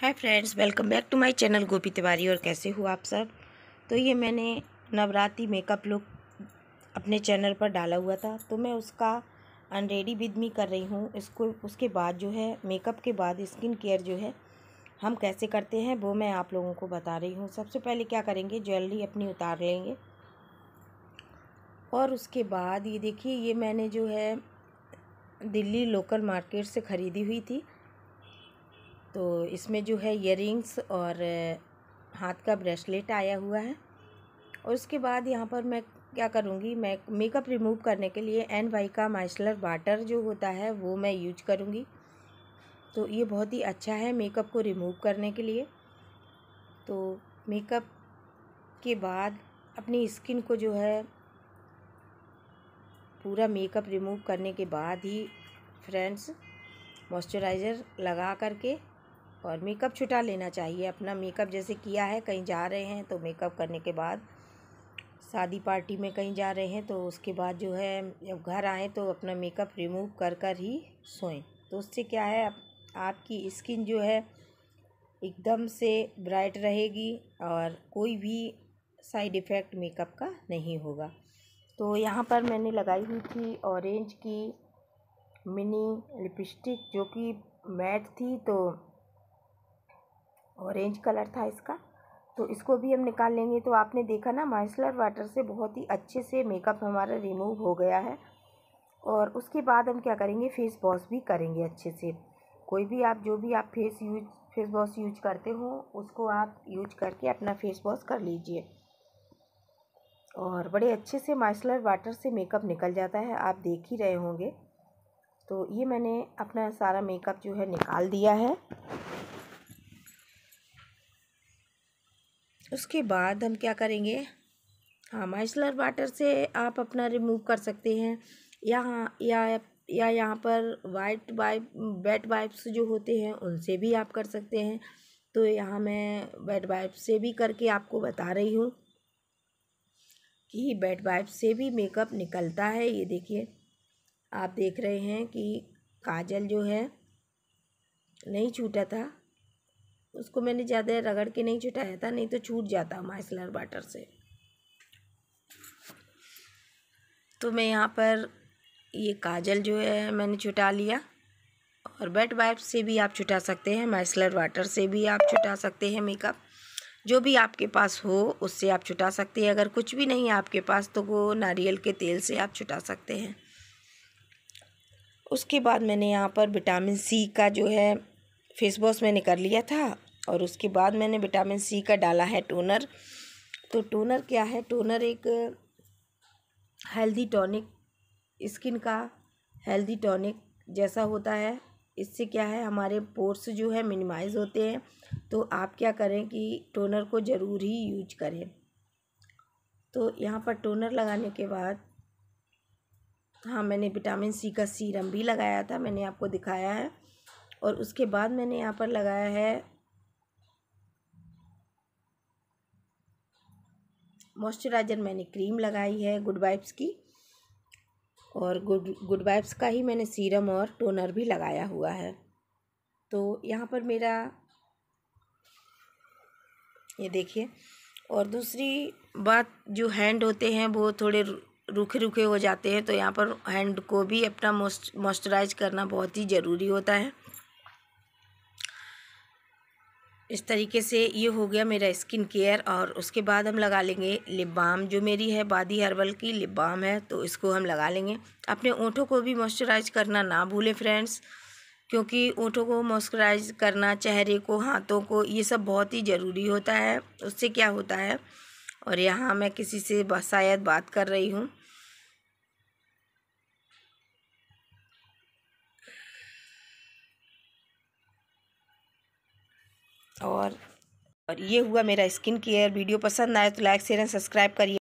hi friends welcome back to my channel Gopi Tiwari और कैसे हो आप सब तो ये मैंने नवरात्रि मेकअप लुक अपने चैनल पर डाला हुआ था तो मैं उसका अनरेडी विद मी कर रही हूँ इसको उसके बाद जो है मेकअप के बाद स्किन केयर जो है हम कैसे करते हैं वो मैं आप लोगों को बता रही हूँ सबसे पहले क्या करेंगे ज्वेलरी अपनी उतार लेंगे और उसके बाद ये देखिए ये मैंने जो है दिल्ली लोकल मार्केट से ख़रीदी हुई थी तो इसमें जो है इयर और हाथ का ब्रेसलेट आया हुआ है और उसके बाद यहाँ पर मैं क्या करूँगी मैं मेकअप रिमूव करने के लिए एन वाई का माइसलर वाटर जो होता है वो मैं यूज करूँगी तो ये बहुत ही अच्छा है मेकअप को रिमूव करने के लिए तो मेकअप के बाद अपनी स्किन को जो है पूरा मेकअप रिमूव करने के बाद ही फ्रेंड्स मॉइस्चराइज़र लगा करके और मेकअप छुटा लेना चाहिए अपना मेकअप जैसे किया है कहीं जा रहे हैं तो मेकअप करने के बाद शादी पार्टी में कहीं जा रहे हैं तो उसके बाद जो है जब घर आएँ तो अपना मेकअप रिमूव कर कर ही सोएं तो उससे क्या है आप, आपकी स्किन जो है एकदम से ब्राइट रहेगी और कोई भी साइड इफ़ेक्ट मेकअप का नहीं होगा तो यहाँ पर मैंने लगाई हुई थी ऑरेंज की मिनी लिपस्टिक जो कि मैट थी तो ऑरेंज कलर था इसका तो इसको भी हम निकाल लेंगे तो आपने देखा ना माइसलर वाटर से बहुत ही अच्छे से मेकअप हमारा रिमूव हो गया है और उसके बाद हम क्या करेंगे फेस वॉश भी करेंगे अच्छे से कोई भी आप जो भी आप face use face wash use करते हो उसको आप यूज करके अपना फेस वॉश कर लीजिए और बड़े अच्छे से माइसलर वाटर से मेकअप निकल जाता है आप देख ही रहे होंगे तो ये मैंने अपना सारा मेकअप जो है निकाल दिया है उसके बाद हम क्या करेंगे हाँ माइसलर वाटर से आप अपना रिमूव कर सकते हैं यहाँ या या यहाँ पर वाइट वाइप बेड वाइप्स जो होते हैं उनसे भी आप कर सकते हैं तो यहाँ मैं बेड वाइप से भी करके आपको बता रही हूँ कि बेड वाइप से भी मेकअप निकलता है ये देखिए आप देख रहे हैं कि काजल जो है नहीं छूटा था उसको मैंने ज़्यादा रगड़ के नहीं छुटाया था नहीं तो छूट जाता माइसलर बाटर से तो मैं यहाँ पर ये काजल जो है मैंने छुटा लिया और बेट वाइप से भी आप छुटा सकते हैं माइसलर वाटर से भी आप छुटा सकते हैं मेकअप जो भी आपके पास हो उससे आप छुटा सकते हैं अगर कुछ भी नहीं है आपके पास तो वो नारियल के तेल से आप छुटा सकते हैं उसके बाद मैंने यहाँ पर विटामिन सी का जो है फेस वॉश मैंने कर लिया था और उसके बाद मैंने विटामिन सी का डाला है टोनर तो टोनर क्या है टोनर एक हेल्दी टॉनिक स्किन का हेल्दी टॉनिक जैसा होता है इससे क्या है हमारे पोर्स जो है मिनिमाइज होते हैं तो आप क्या करें कि टोनर को ज़रूर ही यूज करें तो यहाँ पर टोनर लगाने के बाद हाँ मैंने विटामिन सी का सीरम भी लगाया था मैंने आपको दिखाया है और उसके बाद मैंने यहाँ पर लगाया है मॉइस्चराइज़र मैंने क्रीम लगाई है गुड वाइब्स की और गुड गुड वाइब्स का ही मैंने सीरम और टोनर भी लगाया हुआ है तो यहाँ पर मेरा ये देखिए और दूसरी बात जो हैंड होते हैं वो थोड़े रूखे रूखे हो जाते हैं तो यहाँ पर हैंड को भी अपना मॉइस्चराइज करना बहुत ही ज़रूरी होता है इस तरीके से ये हो गया मेरा स्किन केयर और उसके बाद हम लगा लेंगे लिप बाम जो मेरी है बादी हर्बल की लिप बाम है तो इसको हम लगा लेंगे अपने ओंठों को भी मॉइस्चराइज करना ना भूलें फ्रेंड्स क्योंकि ओंठों को मॉइस्चराइज करना चेहरे को हाथों को ये सब बहुत ही ज़रूरी होता है उससे क्या होता है और यहाँ मैं किसी से शायद बात कर रही हूँ और और ये हुआ मेरा स्किन केयर वीडियो पसंद आए तो लाइक शेयर एंड सब्सक्राइब करिए